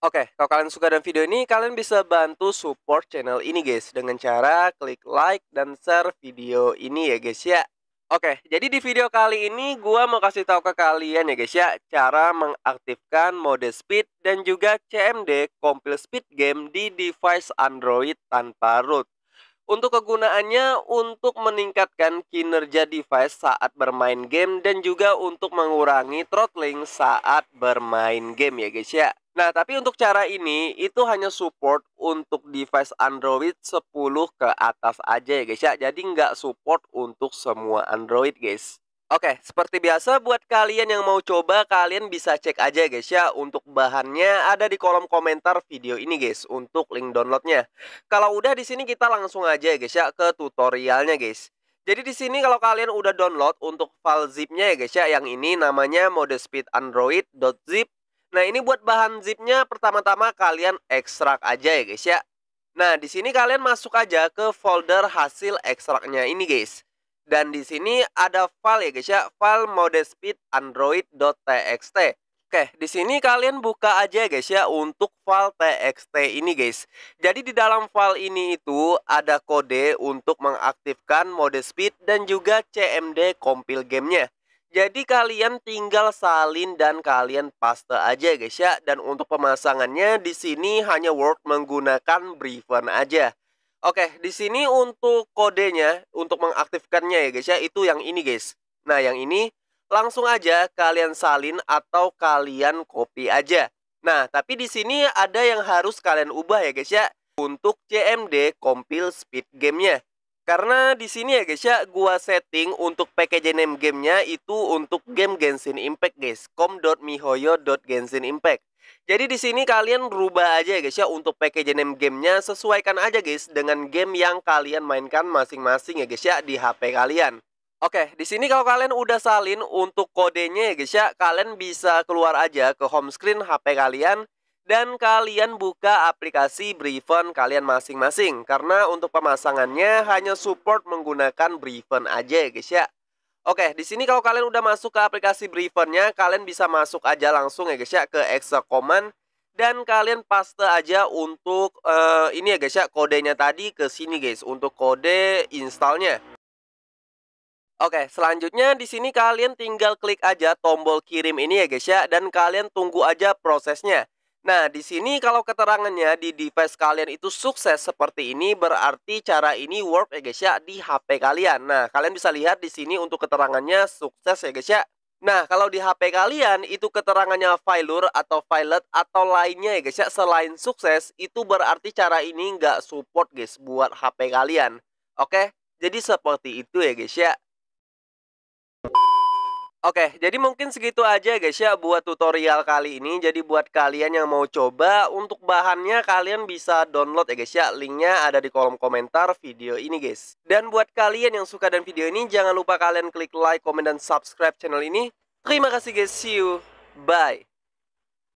Oke, kalau kalian suka dengan video ini, kalian bisa bantu support channel ini guys dengan cara klik like dan share video ini ya guys ya. Oke, jadi di video kali ini gua mau kasih tahu ke kalian ya guys ya cara mengaktifkan mode speed dan juga CMD compile speed game di device Android tanpa root. Untuk kegunaannya untuk meningkatkan kinerja device saat bermain game dan juga untuk mengurangi throttling saat bermain game ya guys ya. Nah, tapi untuk cara ini itu hanya support untuk device Android 10 ke atas aja ya guys ya. Jadi nggak support untuk semua Android guys. Oke, seperti biasa buat kalian yang mau coba kalian bisa cek aja guys ya. Untuk bahannya ada di kolom komentar video ini guys untuk link downloadnya. Kalau udah di sini kita langsung aja ya, guys ya ke tutorialnya guys. Jadi di sini kalau kalian udah download untuk file zipnya ya guys ya, yang ini namanya mode speed android.zip Nah, ini buat bahan zipnya pertama-tama kalian ekstrak aja ya guys ya. Nah, di sini kalian masuk aja ke folder hasil ekstraknya ini guys. Dan di sini ada file ya guys ya, file mode speed android.txt. Oke, di sini kalian buka aja guys ya untuk file txt ini guys. Jadi di dalam file ini itu ada kode untuk mengaktifkan mode speed dan juga CMD compile gamenya. Jadi kalian tinggal salin dan kalian paste aja guys ya. Dan untuk pemasangannya di sini hanya Word menggunakan Briefen aja. Oke, di sini untuk kodenya untuk mengaktifkannya ya guys ya itu yang ini guys. Nah, yang ini langsung aja kalian salin atau kalian copy aja. Nah, tapi di sini ada yang harus kalian ubah ya guys ya untuk CMD compile speed gamenya. Karena di sini ya guys ya, gua setting untuk package name gamenya itu untuk game Genshin Impact guys, Genshin impact. Jadi di sini kalian rubah aja ya guys ya untuk package name gamenya sesuaikan aja guys dengan game yang kalian mainkan masing-masing ya guys ya di HP kalian. Oke, di sini kalau kalian udah salin untuk kodenya ya guys ya, kalian bisa keluar aja ke home screen HP kalian dan kalian buka aplikasi Brieven kalian masing-masing karena untuk pemasangannya hanya support menggunakan Brieven aja ya guys ya. Oke, di sini kalau kalian udah masuk ke aplikasi Brievennya, kalian bisa masuk aja langsung ya guys ya ke Exa Command dan kalian paste aja untuk uh, ini ya guys ya kodenya tadi ke sini guys untuk kode installnya. Oke, selanjutnya di sini kalian tinggal klik aja tombol kirim ini ya guys ya dan kalian tunggu aja prosesnya. Nah, di sini kalau keterangannya di device kalian itu sukses seperti ini berarti cara ini work ya guys ya di HP kalian. Nah, kalian bisa lihat di sini untuk keterangannya sukses ya guys ya. Nah, kalau di HP kalian itu keterangannya failure atau failed atau lainnya ya guys ya selain sukses itu berarti cara ini nggak support guys buat HP kalian. Oke, jadi seperti itu ya guys ya. Oke, jadi mungkin segitu aja guys ya buat tutorial kali ini. Jadi buat kalian yang mau coba, untuk bahannya kalian bisa download ya guys ya. Linknya ada di kolom komentar video ini guys. Dan buat kalian yang suka dan video ini, jangan lupa kalian klik like, komen, dan subscribe channel ini. Terima kasih guys, see you, bye.